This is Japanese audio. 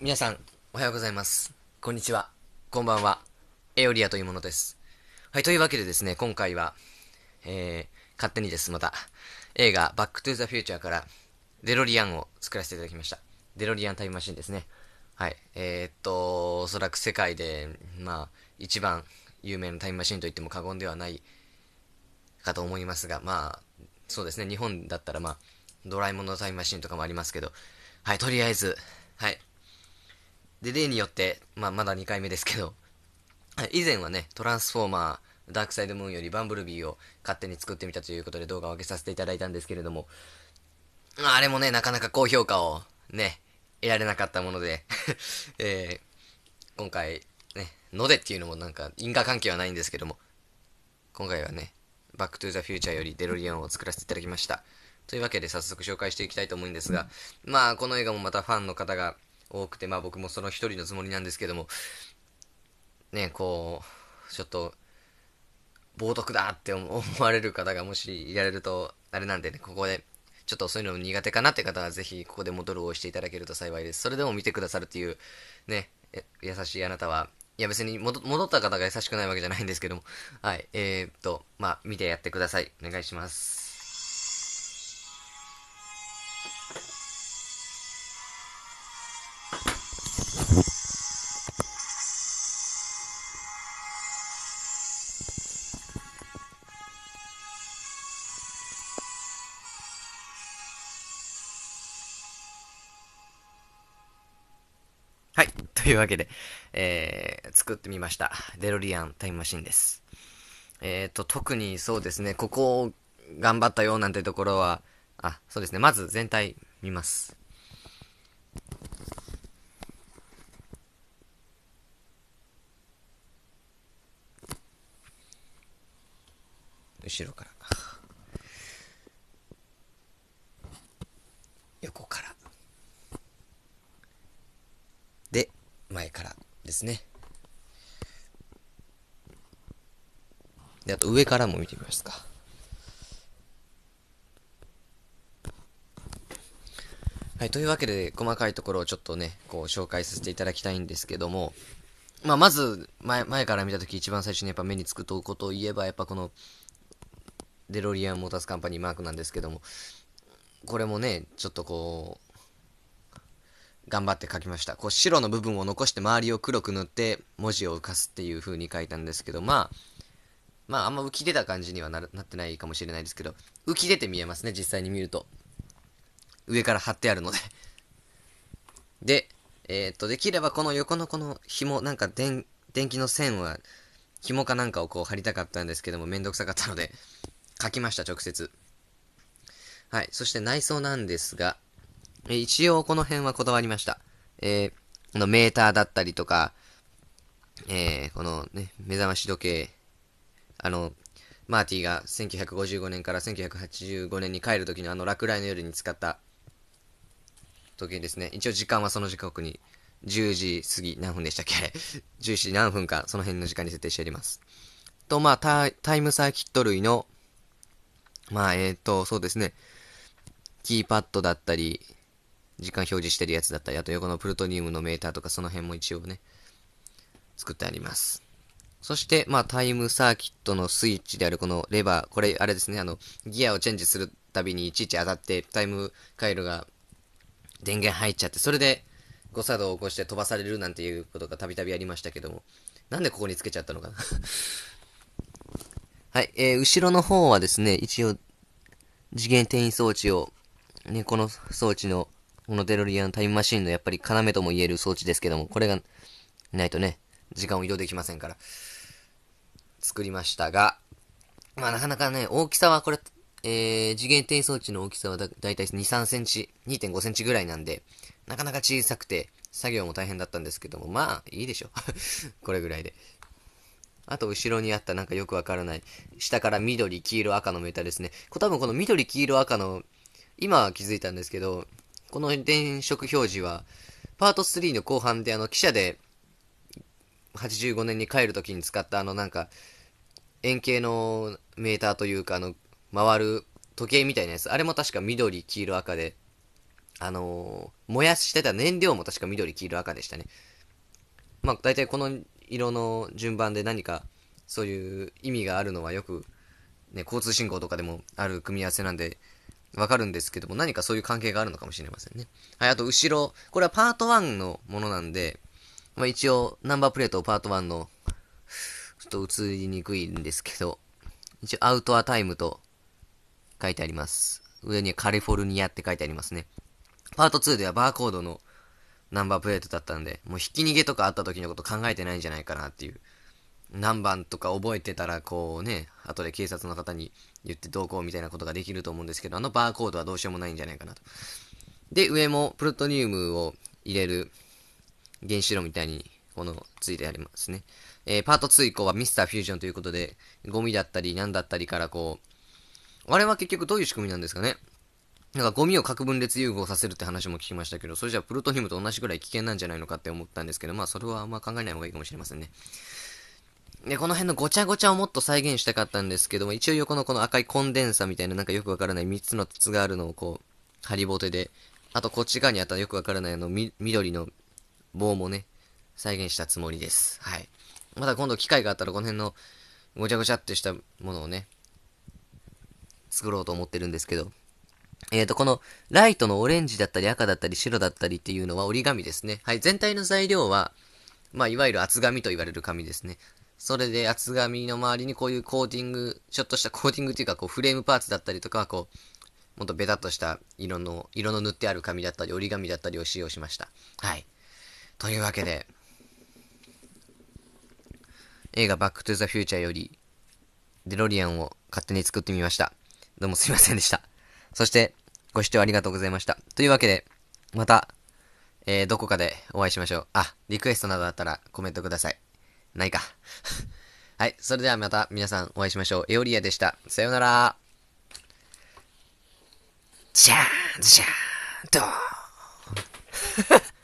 皆さん、おはようございます。こんにちは。こんばんは。エオリアというものです。はい、というわけでですね、今回は、えー、勝手にです、また、映画、バックトゥーザフューチャーから、デロリアンを作らせていただきました。デロリアンタイムマシンですね。はい。えー、っと、おそらく世界で、まあ、一番有名なタイムマシンと言っても過言ではないかと思いますが、まあ、そうですね、日本だったら、まあ、ドラえもんのタイムマシンとかもありますけど、はい、とりあえず、はい、で、例によって、まあ、まだ2回目ですけど、以前はね、トランスフォーマー、ダークサイドムーンよりバンブルビーを勝手に作ってみたということで動画を上げさせていただいたんですけれども、あれもね、なかなか高評価をね、得られなかったもので えー、今回、ね、のでっていうのもなんか因果関係はないんですけども、今回はね、バックトゥーザフューチャーよりデロリアンを作らせていただきました。というわけで早速紹介していきたいと思うんですが、まあ、この映画もまたファンの方が多くて、まあ僕もその一人のつもりなんですけども、ね、こう、ちょっと、冒涜だって思われる方がもしいられると、あれなんでね、ここで、ちょっとそういうの苦手かなって方は、ぜひここで戻るを押していただけると幸いです。それでも見てくださるっていう、ね、優しいあなたは、いや別に戻った方が優しくないわけじゃないんですけども、はい、えー、っと、まあ、見てやってください。お願いします。というわけで、えー、作ってみました。デロリアンタイムマシンです。えっ、ー、と、特にそうですね、ここを頑張ったよなんてところは、あ、そうですね、まず全体見ます。後ろから。ですね。で、あと上からも見てみますか。はい、というわけで、細かいところをちょっとね、こう紹介させていただきたいんですけども、まあ、まず、前、前から見たとき一番最初にやっぱ目につくとことを言えば、やっぱこの、デロリアンモータースカンパニーマークなんですけども、これもね、ちょっとこう、頑張って書きました。こう白の部分を残して周りを黒く塗って文字を浮かすっていう風に書いたんですけど、まあ、まああんま浮き出た感じにはなってないかもしれないですけど、浮き出て見えますね、実際に見ると。上から貼ってあるので で、えー、っと、できればこの横のこの紐、なんか電、電気の線は、紐かなんかをこう貼りたかったんですけども、めんどくさかったので、書きました、直接。はい。そして内装なんですが、え一応この辺はこだわりました。えー、のメーターだったりとか、えー、このね、目覚まし時計、あの、マーティーが1955年から1985年に帰るときのあの落雷の夜に使った時計ですね。一応時間はその時刻に10時過ぎ何分でしたっけ ?10 時何分か、その辺の時間に設定しております。と、まあタ、タイムサーキット類の、まあ、えっ、ー、と、そうですね、キーパッドだったり、時間表示してるやつだったり、あと横のプルトニウムのメーターとかその辺も一応ね、作ってあります。そして、まあ、タイムサーキットのスイッチであるこのレバー、これ、あれですね、あの、ギアをチェンジするたびにいちいち当たって、タイム回路が電源入っちゃって、それで誤作動を起こして飛ばされるなんていうことがたびたびありましたけども、なんでここにつけちゃったのかな はい、えー、後ろの方はですね、一応、次元転移装置を、ね、この装置のこのデロリアンタイムマシンのやっぱり要とも言える装置ですけども、これがないとね、時間を移動できませんから、作りましたが、まあなかなかね、大きさはこれ、えー、次元定装置の大きさはだだいたい2、3センチ、2.5センチぐらいなんで、なかなか小さくて、作業も大変だったんですけども、まあ、いいでしょ。これぐらいで。あと、後ろにあったなんかよくわからない、下から緑、黄色、赤のメーターですね。こ多分この緑、黄色、赤の、今は気づいたんですけど、この電飾表示は、パート3の後半であの、記者で、85年に帰るときに使ったあの、なんか、円形のメーターというか、あの、回る時計みたいなやつ。あれも確か緑、黄色、赤で、あのー、燃やしてた燃料も確か緑、黄色、赤でしたね。まあ、大体この色の順番で何か、そういう意味があるのはよく、ね、交通信号とかでもある組み合わせなんで、わかるんですけども、何かそういう関係があるのかもしれませんね。はい、あと後ろ、これはパート1のものなんで、まあ、一応ナンバープレートをパート1の、ちょっと映りにくいんですけど、一応アウトアタイムと書いてあります。上にカリフォルニアって書いてありますね。パート2ではバーコードのナンバープレートだったんで、もう引き逃げとかあった時のこと考えてないんじゃないかなっていう。何番とか覚えてたらこうね、後で警察の方に言ってどうこうみたいなことができると思うんですけど、あのバーコードはどうしようもないんじゃないかなと。で、上もプルトニウムを入れる原子炉みたいに、この、ついてありますね。えー、パート2以降はミスターフュージョンということで、ゴミだったり何だったりからこう、あれは結局どういう仕組みなんですかねなんかゴミを核分裂融合させるって話も聞きましたけど、それじゃプルトニウムと同じくらい危険なんじゃないのかって思ったんですけど、まあそれはあんま考えない方がいいかもしれませんね。で、この辺のごちゃごちゃをもっと再現したかったんですけども、一応横のこの赤いコンデンサみたいななんかよくわからない3つの筒があるのをこう、ハリボテで、あとこっち側にあったよくわからないあの、み、緑の棒もね、再現したつもりです。はい。また今度機会があったらこの辺のごちゃごちゃってしたものをね、作ろうと思ってるんですけど、えっ、ー、と、このライトのオレンジだったり赤だったり白だったりっていうのは折り紙ですね。はい、全体の材料は、まあ、いわゆる厚紙と言われる紙ですね。それで厚紙の周りにこういうコーティング、ちょっとしたコーティングっていうか、こうフレームパーツだったりとか、こう、もっとベタっとした色の、色の塗ってある紙だったり、折り紙だったりを使用しました。はい。というわけで、映画バックトゥザフューチャーより、デロリアンを勝手に作ってみました。どうもすいませんでした。そして、ご視聴ありがとうございました。というわけで、また、えー、どこかでお会いしましょう。あ、リクエストなどあったらコメントください。ないか。はい。それではまた皆さんお会いしましょう。エオリアでした。さようなら。じゃーん、じゃーん、ドー